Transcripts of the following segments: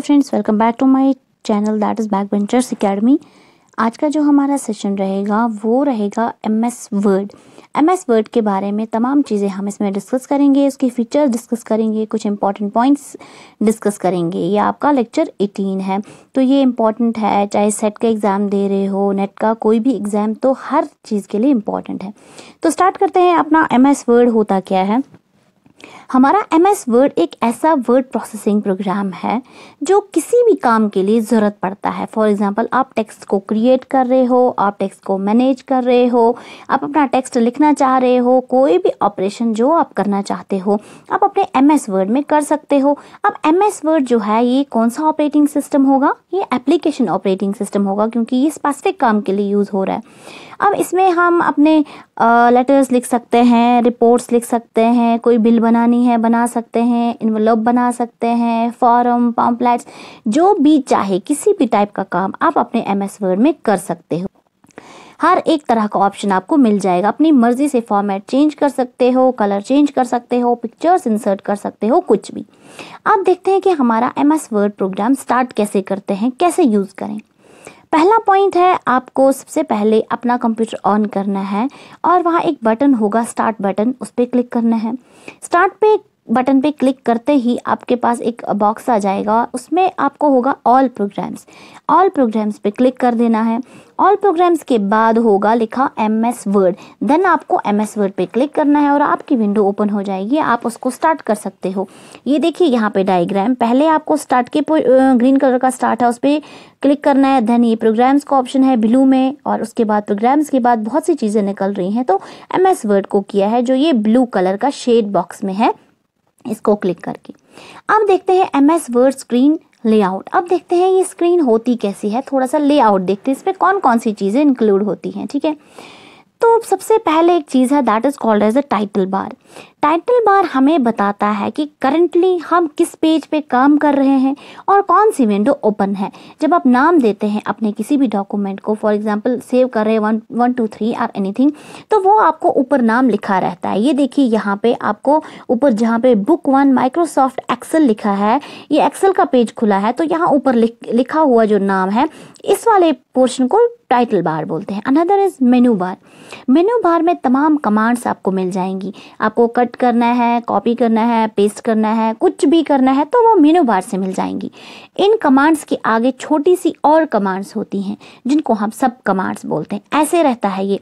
hello friends welcome back to my channel that is back ventures academy आज का जो हमारा सेशन रहेगा वो रहेगा M S word M S word के बारे में तमाम चीज़ें हम इसमें डिस्कस करेंगे उसके फीचर्स डिस्कस करेंगे कुछ इंपॉर्टेंट पॉइंट्स डिस्कस करेंगे ये आपका लेक्चर 18 है तो ये इम्पॉर्टेंट है चाहे सेट का एग्ज़ाम दे रहे हो नेट का कोई भी एग्ज़ाम तो हर चीज़ के लिए इम्पॉर्टेंट है तो स्टार्ट करते हैं अपना एम वर्ड होता क्या है हमारा एम एस वर्ड एक ऐसा वर्ड प्रोसेसिंग प्रोग्राम है जो किसी भी काम के लिए ज़रूरत पड़ता है फॉर एग्ज़ाम्पल आप टेक्स्ट को क्रिएट कर रहे हो आप टेक्स्ट को मैनेज कर रहे हो आप अपना टेक्स्ट लिखना चाह रहे हो कोई भी ऑपरेशन जो आप करना चाहते हो आप अपने एम एस वर्ड में कर सकते हो अब एम एस वर्ड जो है ये कौन सा ऑपरेटिंग सिस्टम होगा ये एप्लीकेशन ऑपरेटिंग सिस्टम होगा क्योंकि ये स्पेसिफिक काम के लिए यूज़ हो रहा है अब इसमें हम अपने लेटर्स लिख सकते हैं रिपोर्ट्स लिख सकते हैं कोई बिल बनानी है बना सकते हैं इन्वलॉप बना सकते हैं फॉरम पॉम्पलेट्स जो भी चाहे किसी भी टाइप का काम आप अपने एम एस वर्ड में कर सकते हो हर एक तरह का ऑप्शन आपको मिल जाएगा अपनी मर्जी से फॉर्मेट चेंज कर सकते हो कलर चेंज कर सकते हो पिक्चर्स इंसर्ट कर सकते हो कुछ भी आप देखते हैं कि हमारा M S word program start कैसे करते हैं कैसे यूज़ करें पहला पॉइंट है आपको सबसे पहले अपना कंप्यूटर ऑन करना है और वहाँ एक बटन होगा स्टार्ट बटन उस पर क्लिक करना है स्टार्ट पे बटन पे क्लिक करते ही आपके पास एक बॉक्स आ जाएगा उसमें आपको होगा ऑल प्रोग्राम्स ऑल प्रोग्राम्स पे क्लिक कर देना है ऑल प्रोग्राम्स के बाद होगा लिखा एम एस वर्ड देन आपको एम एस वर्ड पे क्लिक करना है और आपकी विंडो ओपन हो जाएगी आप उसको स्टार्ट कर सकते हो ये देखिए यहाँ पे डायग्राम पहले आपको स्टार्ट के ग्रीन कलर का स्टार्ट है उस पर क्लिक करना है देन ये प्रोग्राम्स का ऑप्शन है ब्लू में और उसके बाद प्रोग्राम्स के बाद बहुत सी चीज़ें निकल रही हैं तो एम एस वर्ड को किया है जो ये ब्लू कलर का शेड बॉक्स में है इसको क्लिक करके अब देखते हैं M S word screen layout अब देखते हैं ये स्क्रीन होती कैसी है थोड़ा सा लेआउट देखते हैं इसमें कौन कौन सी चीज़ें इंक्लूड होती हैं ठीक है तो सबसे पहले एक चीज़ है that is called as a title bar title bar हमें बताता है कि करंटली हम किस पेज पे काम कर रहे हैं और कौन सी विंडो ओपन है जब आप नाम देते हैं अपने किसी भी डॉक्यूमेंट को फॉर एग्जांपल सेव कर रहे हैं one one two three or anything तो वो आपको ऊपर नाम लिखा रहता है ये देखिए यहाँ पे आपको ऊपर जहाँ पे बुक वन माइक्रोसॉफ्ट एक्सेल लिखा है ये एक्सेल का पेज खुला है तो यहाँ ऊपर लिखा हुआ जो नाम है इस वाले पोर्शन को टाइटल बार बोलते हैं another is menu bar menu bar में तमाम कमांड्स आपको मिल जाएंगी आपको कट कट करना है कॉपी करना है पेस्ट करना है कुछ भी करना है तो वो मेनू बार से मिल जाएंगी इन कमांड्स के आगे छोटी सी और कमांड्स होती हैं जिनको हम सब कमांड्स बोलते हैं ऐसे रहता है ये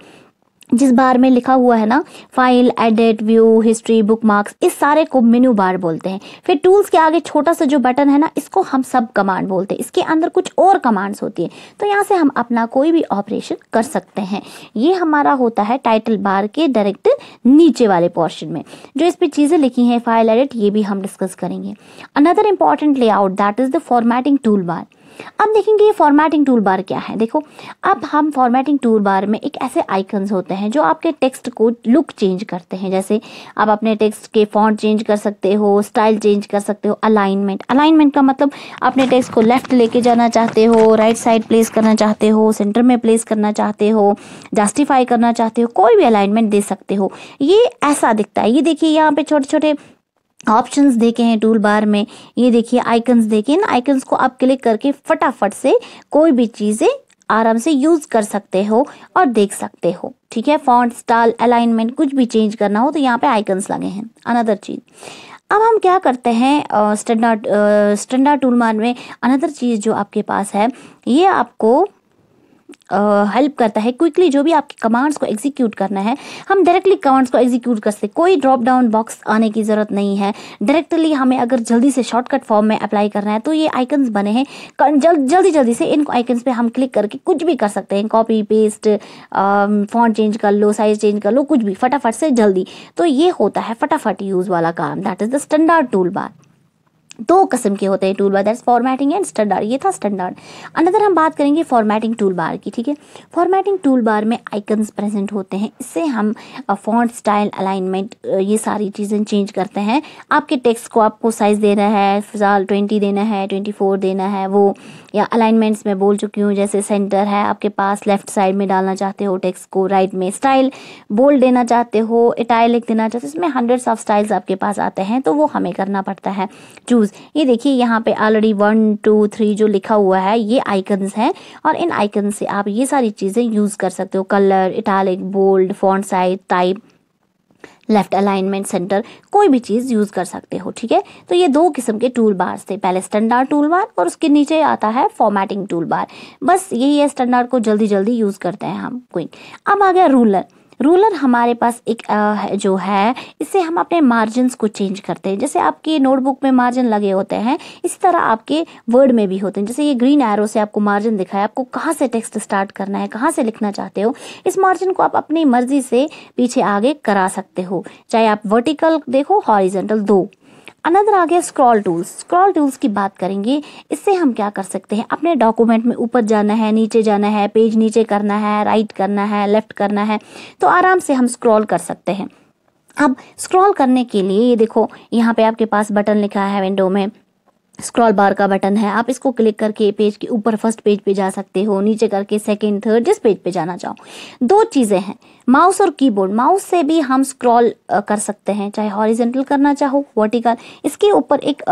जिस बार में लिखा हुआ है ना file edit view history bookmarks इस सारे को मेन्यू बार बोलते हैं फिर टूल्स के आगे छोटा सा जो बटन है ना इसको हम सब कमांड बोलते हैं इसके अंदर कुछ और कमांड्स होती है तो यहाँ से हम अपना कोई भी ऑपरेशन कर सकते हैं ये हमारा होता है टाइटल बार के डायरेक्ट नीचे वाले पोर्शन में जो इस पर चीज़ें लिखी हैं फाइल एडिट ये भी हम डिस्कस करेंगे another important layout that is the formatting tool bar अब देखेंगे ये फॉर्मेटिंग टूल बार क्या है देखो अब हम फॉर्मेटिंग टूल बार में एक ऐसे आइकन्स होते हैं जो आपके टेक्स्ट को लुक चेंज करते हैं जैसे आप अपने टेक्स्ट के फॉन्ट चेंज कर सकते हो स्टाइल चेंज कर सकते हो अलाइनमेंट अलाइनमेंट का मतलब अपने टेक्स्ट को लेफ्ट लेके जाना चाहते हो राइट साइड प्लेस करना चाहते हो सेंटर में प्लेस करना चाहते हो जस्टिफाई करना चाहते हो कोई भी अलाइनमेंट दे सकते हो ये ऐसा दिखता है ये देखिए यहाँ पे छोटे छोटे ऑप्शंस देखे हैं टूल बार में ये देखिए आइकन्स देखे इन आइकन्स को आप क्लिक करके फटाफट से कोई भी चीज़ें आराम से यूज़ कर सकते हो और देख सकते हो ठीक है फॉन्ट स्टाइल अलाइनमेंट कुछ भी चेंज करना हो तो यहाँ पे आइकन्स लगे हैं अनदर चीज़ अब हम क्या करते हैं स्टैंडर्ड स्टैंडर्ड टूल मार में अनदर चीज़ जो आपके पास है ये आपको हेल्प करता है क्विकली जो भी आपके कमांड्स को एग्जीक्यूट करना है हम डायरेक्टली कमांड्स को एग्जीक्यूट कर सकते कोई ड्रॉप डाउन बॉक्स आने की ज़रूरत नहीं है डायरेक्टली हमें अगर जल्दी से शॉर्टकट फॉर्म में अप्लाई करना है तो ये आइकन्स बने हैं जल, जल्दी जल्दी से इन आइकन्स पे हम क्लिक करके कुछ भी कर सकते हैं कॉपी पेस्ट फॉन्ट चेंज कर लो साइज चेंज कर लो कुछ भी फटाफट से जल्दी तो ये होता है फटाफट यूज़ वाला काम that is the standard toolbar दो कस्म के होते हैं toolbar that's formatting and standard ये था स्टैंडर्ड अनदर हम बात करेंगे फॉर्मेटिंग टूल बार की ठीक है फॉर्मेटिंग टूल बार में आइकन्स प्रेजेंट होते हैं इससे हम फॉन्ट स्टाइल अलाइनमेंट ये सारी चीज़ें चेंज करते हैं आपके टेक्स्ट को आपको साइज़ देना है फिलहाल ट्वेंटी देना है ट्वेंटी फोर देना है वो या अलाइनमेंट्स में बोल चुकी हूँ जैसे सेंटर है आपके पास लेफ्ट साइड में डालना चाहते हो टेक्स्ट को राइट में स्टाइल बोल्ड देना चाहते हो इटाइलिक देना चाहते हो इसमें हंड्रेड्स ऑफ स्टाइल्स आपके पास आते हैं तो वो हमें करना पड़ता है चूज़ ये देखिए यहाँ पे ऑलरेडी वन टू थ्री जो लिखा हुआ है ये आइकन्स हैं और इन आइकन से आप ये सारी चीज़ें यूज़ कर सकते हो colour italic bold font size type left alignment centre कोई भी चीज़ यूज़ कर सकते हो ठीक है तो ये दो किस्म के टूल बार्स थे पहले स्टैंडर्ड टूल बार और उसके नीचे आता है फॉर्मेटिंग टूल बार बस यही है स्टैंडर्ड को जल्दी जल्दी यूज़ करते हैं हम क्विंक अब आ गया रूलर रूलर हमारे पास एक जो है इससे हम अपने मार्जिन को चेंज करते हैं जैसे आपके नोटबुक में मार्जिन लगे होते हैं इसी तरह आपके वर्ड में भी होते हैं जैसे ये ग्रीन एरो से आपको मार्जिन दिखाया आपको कहाँ से टेक्स्ट स्टार्ट करना है कहाँ से लिखना चाहते हो इस मार्जिन को आप अपनी मर्जी से पीछे आगे करा सकते हो चाहे आप वर्टिकल देखो हॉरिजेंटल दो अनदर आगे स्क्रॉल टूल्स स्क्रॉल टूल्स की बात करेंगे इससे हम क्या कर सकते हैं अपने डॉक्यूमेंट में ऊपर जाना है नीचे जाना है पेज नीचे करना है राइट करना है लेफ्ट करना है तो आराम से हम स्क्रॉल कर सकते हैं अब स्क्रॉल करने के लिए ये देखो यहाँ पे आपके पास बटन लिखा है विंडो में स्क्रॉल बार का बटन है आप इसको क्लिक करके पेज के ऊपर फर्स्ट पेज पे जा सकते हो नीचे करके सेकंड थर्ड जिस पेज पे जाना चाहो दो चीज़ें हैं माउस और कीबोर्ड माउस से भी हम स्क्रॉल कर सकते हैं चाहे हॉरिजेंटल करना चाहो वर्टिकल इसके ऊपर एक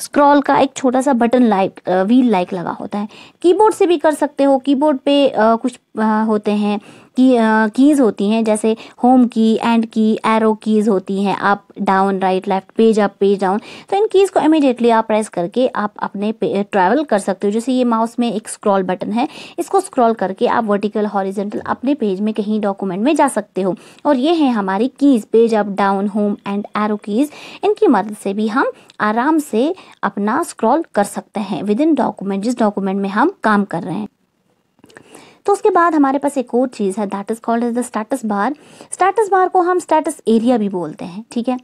स्क्रॉल का एक छोटा सा बटन लाइक व्हील लाइक लगा होता है कीबोर्ड से भी कर सकते हो कीबोर्ड पे आ, कुछ आ, होते हैं की कीज़ होती हैं जैसे होम की एंड की एरो कीज़ होती हैं up down right left page up page down तो इन कीज़ को इमीडिएटली आप प्रेस करके आप अपने ट्रैवल कर सकते हो जैसे ये माउस में एक स्क्रॉल बटन है इसको स्क्रॉल करके आप वर्टिकल हॉरिजेंटल अपने पेज में कहीं डॉक्यूमेंट में जा सकते हो और ये है हमारी keys page up down home end arrow keys इनकी मदद से भी हम आराम से अपना स्क्रॉल कर सकते हैं विद इन डॉक्यूमेंट जिस डॉक्यूमेंट में हम काम कर रहे हैं तो उसके बाद हमारे पास एक और चीज़ है that is called as the status bar status bar को हम स्टेटस एरिया भी बोलते हैं ठीक है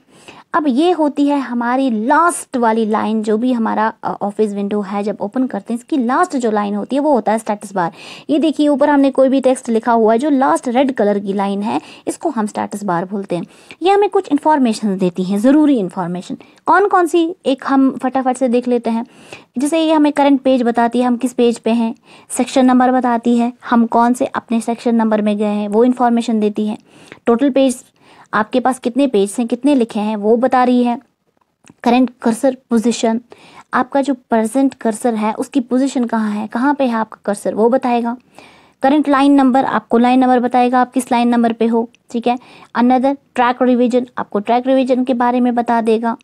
अब ये होती है हमारी लास्ट वाली लाइन जो भी हमारा ऑफिस विंडो है जब ओपन करते हैं इसकी लास्ट जो लाइन होती है वो होता है स्टेटस बार ये देखिए ऊपर हमने कोई भी टेक्स्ट लिखा हुआ है जो लास्ट रेड कलर की लाइन है इसको हम स्टेटस बार बोलते हैं ये हमें कुछ इन्फॉर्मेशन देती हैं ज़रूरी इन्फॉर्मेशन कौन कौन सी एक हम फटाफट से देख लेते हैं जैसे ये हमें करंट पेज बताती है हम किस पेज पे हैं सेक्शन नंबर बताती है हम कौन से अपने सेक्शन नंबर में गए हैं वो इन्फॉर्मेशन देती है टोटल पेज आपके पास कितने पेज हैं कितने लिखे हैं वो बता रही है करंट कर्सर पोजीशन आपका जो प्रेजेंट कर्सर है उसकी पोजीशन कहाँ है कहाँ पे है आपका कर्सर वो बताएगा करंट लाइन नंबर आपको लाइन नंबर बताएगा आप किस लाइन नंबर पे हो ठीक है अनदर ट्रैक रिवीजन आपको ट्रैक रिवीजन के बारे में बता देगा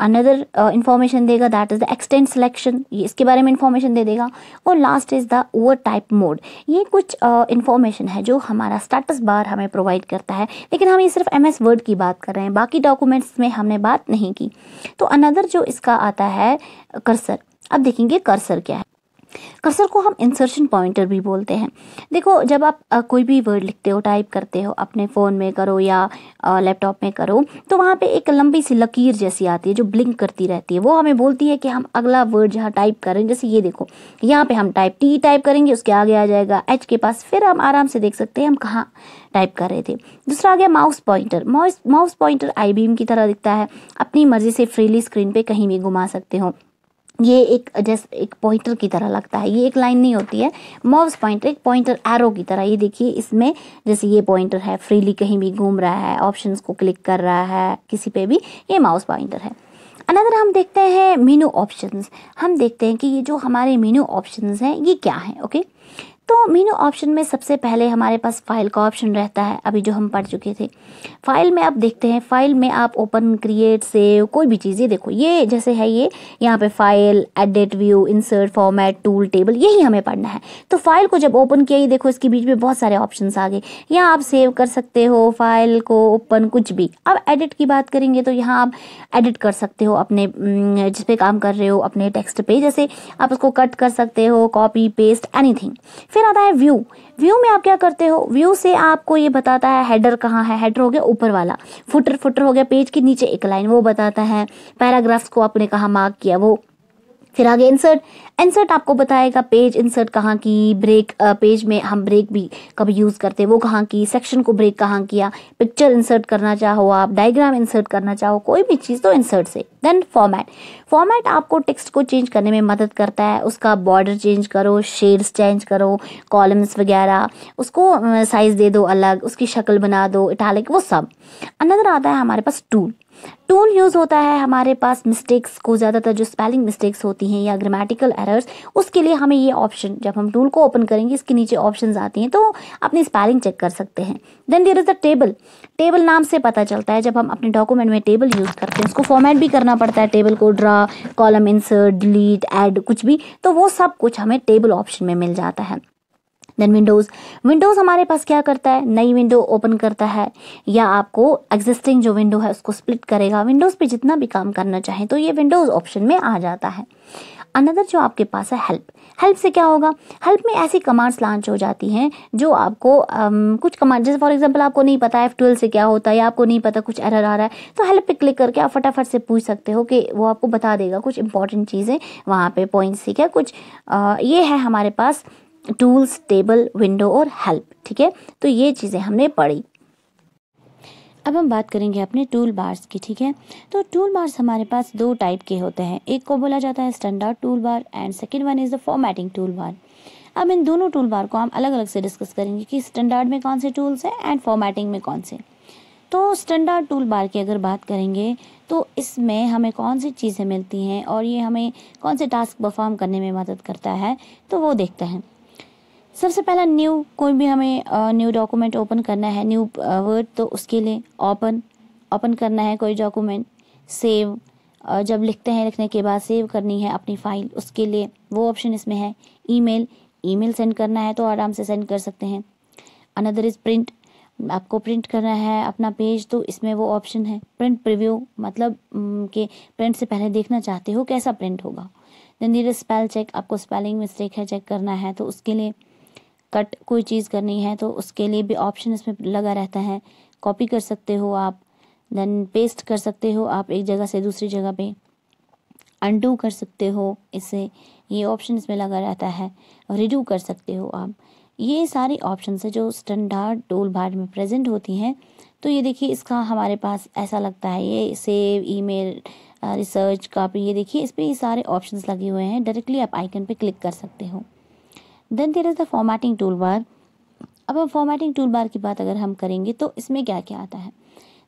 अनदर इन्फॉर्मेशन uh, देगा that is the extend selection ये इसके बारे में इन्फॉर्मेशन दे देगा और last is the overtype mode ये कुछ इन्फॉर्मेशन uh, है जो हमारा स्टेटस बार हमें प्रोवाइड करता है लेकिन हम ये सिर्फ एम एस वर्ड की बात कर रहे हैं बाकी डॉक्यूमेंट्स में हमने बात नहीं की तो अनदर जो इसका आता है कर्सर अब देखेंगे कर्सर क्या है कर्सर को हम इंसर्शन पॉइंटर भी बोलते हैं देखो जब आप आ, कोई भी वर्ड लिखते हो टाइप करते हो अपने फ़ोन में करो या लैपटॉप में करो तो वहाँ पे एक लंबी सी लकीर जैसी आती है जो ब्लिंक करती रहती है वो हमें बोलती है कि हम अगला वर्ड जहाँ टाइप करें जैसे ये देखो यहाँ पे हम टाइप टी टाइप करेंगे उसके आगे आ जाएगा एच के पास फिर हम आराम से देख सकते हैं हम कहाँ टाइप कर रहे थे दूसरा आ गया mouse pointer mouse mouse pointer I beam की तरह दिखता है अपनी मर्ज़ी से फ्रीली स्क्रीन पर कहीं भी घुमा सकते हो ये एक जैसे एक पॉइंटर की तरह लगता है ये एक लाइन नहीं होती है मॉव्स पॉइंटर एक पॉइंटर एरो की तरह ये देखिए इसमें जैसे ये पॉइंटर है फ्रीली कहीं भी घूम रहा है ऑप्शंस को क्लिक कर रहा है किसी पे भी ये माउस पॉइंटर है अनदर हम देखते हैं मेनू ऑप्शंस हम देखते हैं कि ये जो हमारे मेनू ऑप्शंस हैं ये क्या है ओके तो मीनू ऑप्शन में सबसे पहले हमारे पास फाइल का ऑप्शन रहता है अभी जो हम पढ़ चुके थे फाइल में आप देखते हैं फाइल में आप ओपन क्रिएट सेव कोई भी चीज़ ये देखो ये जैसे है ये यहाँ पे file edit view insert format tool table यही हमें पढ़ना है तो फाइल को जब ओपन किया ये देखो इसके बीच में बहुत सारे ऑप्शन आ गए यहाँ आप सेव कर सकते हो फाइल को ओपन कुछ भी अब एडिट की बात करेंगे तो यहाँ आप एडिट कर सकते हो अपने जिसपे काम कर रहे हो अपने टेक्स्ट पे जैसे आप उसको कट कर सकते हो कॉपी पेस्ट एनी फिर आता है व्यू व्यू में आप क्या करते हो व्यू से आपको ये बताता है हेडर कहाँ है हेडर हो गया ऊपर वाला फुटर फुटर हो गया पेज के नीचे एक लाइन वो बताता है पैराग्राफ्स को आपने कहा मार्क किया वो फिर आगे इंसर्ट इंसर्ट आपको बताएगा पेज इंसर्ट कहाँ की ब्रेक पेज में हम ब्रेक भी कभी यूज़ करते हैं वो कहाँ की सेक्शन को ब्रेक कहाँ किया पिक्चर इंसर्ट करना चाहो आप डायग्राम इंसर्ट करना चाहो कोई भी चीज़ तो इंसर्ट से देन फॉर्मेट फॉर्मेट आपको टेक्स्ट को चेंज करने में मदद करता है उसका बॉर्डर चेंज करो शेड्स चेंज करो कॉलम्स वगैरह उसको साइज़ दे दो अलग उसकी शक्ल बना दो इटालिक वो सब अनदर आता है हमारे पास टूल टूल यूज़ होता है हमारे पास मिस्टेक्स को ज़्यादातर जो स्पेलिंग मिस्टेक्स होती हैं या ग्रामेटिकल एरर्स उसके लिए हमें ये ऑप्शन जब हम टूल को ओपन करेंगे इसके नीचे ऑप्शन आती हैं तो अपनी स्पेलिंग चेक कर सकते हैं then there is the table table नाम से पता चलता है जब हम अपने डॉक्यूमेंट में टेबल यूज़ करते हैं उसको फॉर्मेट भी करना पड़ता है टेबल को draw column insert delete add कुछ भी तो वो सब कुछ हमें टेबल ऑप्शन में मिल जाता है देन विंडोज़ विंडोज़ हमारे पास क्या करता है नई विंडो ओपन करता है या आपको एग्जिस्टिंग जो विंडो है उसको स्प्लिट करेगा विंडोज़ पे जितना भी काम करना चाहें तो ये विंडोज़ ऑप्शन में आ जाता है अनदर जो आपके पास है हेल्प हेल्प से क्या होगा हेल्प में ऐसी कमांड्स लॉन्च हो जाती हैं जो आपको अम, कुछ कमांड जैसे फॉर एग्जांपल आपको नहीं पता एफ ट्वेल्व से क्या होता है या आपको नहीं पता कुछ एरर आ रहा है तो हेल्प पे क्लिक करके आप फटाफट से पूछ सकते हो कि वो आपको बता देगा कुछ इंपॉर्टेंट चीज़ें वहाँ पे पॉइंट्स ठीक है कुछ आ, ये है हमारे पास टूल्स टेबल विंडो और हेल्प ठीक है तो ये चीज़ें हमने पढ़ी अब हम बात करेंगे अपने टूल बार्स की ठीक है तो टूल बार्स हमारे पास दो टाइप के होते हैं एक को बोला जाता है standard toolbar and second one is the formatting tool bar अब इन दोनों टूल बार को हम अलग अलग से डिस्कस करेंगे कि स्टैंडर्ड में कौन से टूल्स हैं एंड फॉर्मेटिंग में कौन से तो स्टैंडर्ड टूल बार की अगर बात करेंगे तो इसमें हमें कौन सी चीज़ें मिलती हैं और ये हमें कौन से टास्क परफॉर्म करने में मदद करता है तो वो देखते हैं सबसे पहला न्यू कोई भी हमें न्यू डॉक्यूमेंट ओपन करना है न्यू वर्ड तो उसके लिए ओपन ओपन करना है कोई डॉक्यूमेंट सेव जब लिखते हैं लिखने के बाद सेव करनी है अपनी फ़ाइल उसके लिए वो ऑप्शन इसमें है ईमेल ईमेल सेंड करना है तो आराम से सेंड कर सकते हैं अनदर इज़ प्रिंट आपको प्रिंट करना है अपना पेज तो इसमें वो ऑप्शन है प्रिंट प्रिव्यू मतलब के प्रिंट से पहले देखना चाहते हो कैसा प्रिंट होगा देन नीर स्पेल चेक आपको स्पेलिंग मिस्टेक है चेक करना है तो उसके लिए कट कोई चीज़ करनी है तो उसके लिए भी ऑप्शन इसमें लगा रहता है कॉपी कर सकते हो आप देन पेस्ट कर सकते हो आप एक जगह से दूसरी जगह पे अनडू कर सकते हो इसे ये ऑप्शन इसमें लगा रहता है रिड्यू कर सकते हो आप ये सारी ऑप्शन है जो स्टैंडर्ड टूल बार में प्रेजेंट होती हैं तो ये देखिए इसका हमारे पास ऐसा लगता है ये सेव ईमेल रिसर्च कापी ये देखिए इस पर ये सारे ऑप्शंस लगे हुए हैं डायरेक्टली आप आइकन पे क्लिक कर सकते हो then there is the formatting tool bar अब हम फॉर्मेटिंग टूल बार की बात अगर हम करेंगे तो इसमें क्या क्या आता है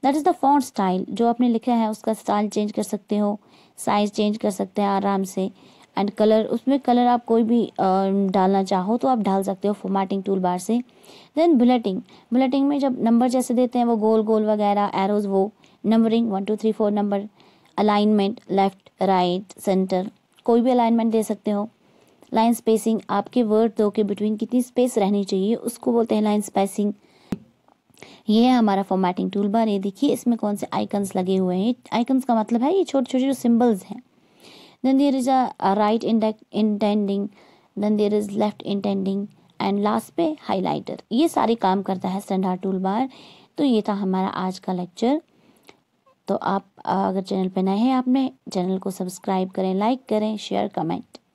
that is the font style जो आपने लिखा है उसका स्टाइल चेंज कर सकते हो साइज़ चेंज कर सकते हैं आराम से एंड कलर उसमें कलर आप कोई भी डालना चाहो तो आप डाल सकते हो फॉर्मेटिंग टूल बार से देन बुलेटिंग बुलेटिंग में जब नंबर जैसे देते हैं वो गोल गोल वगैरह एरोज वो numbering one two three four number alignment left right centre कोई भी अलाइनमेंट दे सकते हो लाइन स्पेसिंग आपके वर्ड दो के बिटवीन कितनी स्पेस रहनी चाहिए उसको बोलते हैं लाइन स्पेसिंग ये है हमारा फॉर्मेटिंग टूल बार ये देखिए इसमें कौन से आइकन्स लगे हुए हैं आइकन्स का मतलब है ये छोटे छोटे जो सिम्बल्स हैं then there is a right indenting then there is left indenting and last पे हाईलाइटर ये सारे काम करता है स्टैंडर्ड टूल बार तो ये था हमारा आज का लेक्चर तो आप अगर चैनल पर नए हैं आपने चैनल को सब्सक्राइब करें लाइक करें शेयर कमेंट